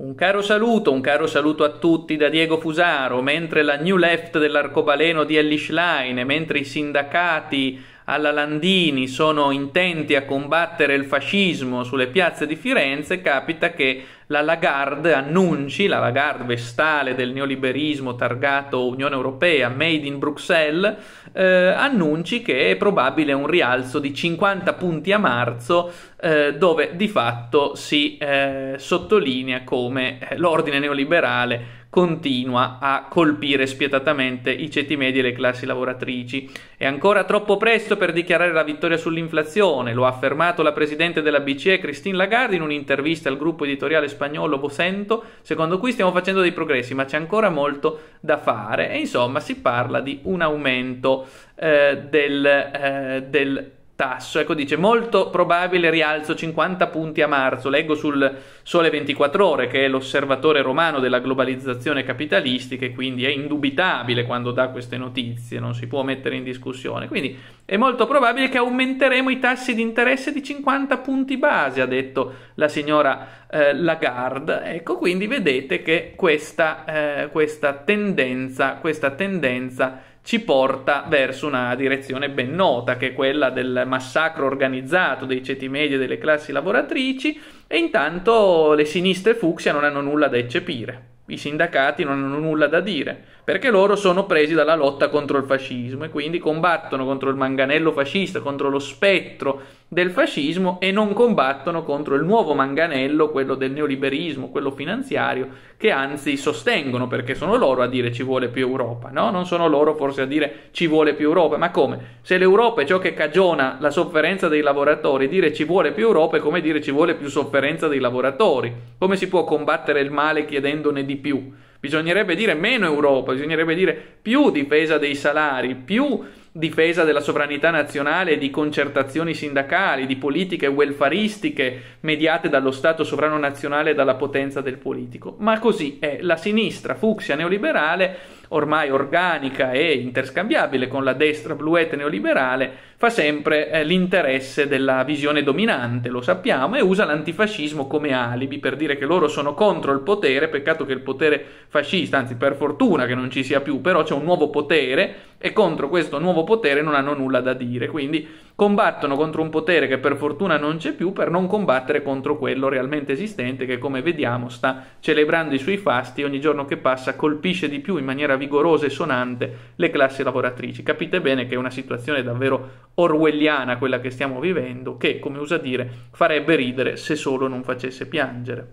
Un caro saluto, un caro saluto a tutti da Diego Fusaro, mentre la New Left dell'arcobaleno di Elish Line, mentre i sindacati alla Landini sono intenti a combattere il fascismo sulle piazze di Firenze, capita che la Lagarde annunci, la Lagarde vestale del neoliberismo targato Unione Europea, made in Bruxelles, eh, annunci che è probabile un rialzo di 50 punti a marzo, eh, dove di fatto si eh, sottolinea come eh, l'ordine neoliberale continua a colpire spietatamente i ceti medi e le classi lavoratrici. È ancora troppo presto per dichiarare la vittoria sull'inflazione, lo ha affermato la presidente della BCE Christine Lagarde in un'intervista al gruppo editoriale spagnolo Vocento, secondo cui stiamo facendo dei progressi, ma c'è ancora molto da fare e insomma si parla di un aumento eh, del, eh, del tasso. Ecco, dice molto probabile rialzo 50 punti a marzo. Leggo sul Sole 24 Ore, che è l'osservatore romano della globalizzazione capitalistica, e quindi è indubitabile quando dà queste notizie, non si può mettere in discussione. Quindi è molto probabile che aumenteremo i tassi di interesse di 50 punti base, ha detto la signora eh, Lagarde. Ecco, quindi vedete che questa, eh, questa tendenza, questa tendenza ci porta verso una direzione ben nota, che è quella del massacro organizzato dei ceti medi e delle classi lavoratrici, e intanto le sinistre fucsia non hanno nulla da eccepire, i sindacati non hanno nulla da dire, perché loro sono presi dalla lotta contro il fascismo e quindi combattono contro il manganello fascista, contro lo spettro del fascismo e non combattono contro il nuovo manganello, quello del neoliberismo, quello finanziario, che anzi sostengono perché sono loro a dire ci vuole più Europa, no? Non sono loro forse a dire ci vuole più Europa, ma come? Se l'Europa è ciò che cagiona la sofferenza dei lavoratori, dire ci vuole più Europa è come dire ci vuole più sofferenza dei lavoratori. Come si può combattere il male chiedendone di più? Bisognerebbe dire meno Europa, bisognerebbe dire più difesa dei salari, più difesa della sovranità nazionale, di concertazioni sindacali, di politiche welfaristiche mediate dallo Stato sovrano nazionale e dalla potenza del politico. Ma così è la sinistra fucsia neoliberale, ormai organica e interscambiabile con la destra bluette neoliberale, fa sempre eh, l'interesse della visione dominante, lo sappiamo, e usa l'antifascismo come alibi per dire che loro sono contro il potere, peccato che il potere fascista, anzi per fortuna che non ci sia più, però c'è un nuovo potere e contro questo nuovo potere non hanno nulla da dire, quindi combattono contro un potere che per fortuna non c'è più per non combattere contro quello realmente esistente che come vediamo sta celebrando i suoi fasti ogni giorno che passa colpisce di più in maniera vigorosa e sonante le classi lavoratrici. Capite bene che è una situazione davvero orwelliana quella che stiamo vivendo, che, come usa dire, farebbe ridere se solo non facesse piangere.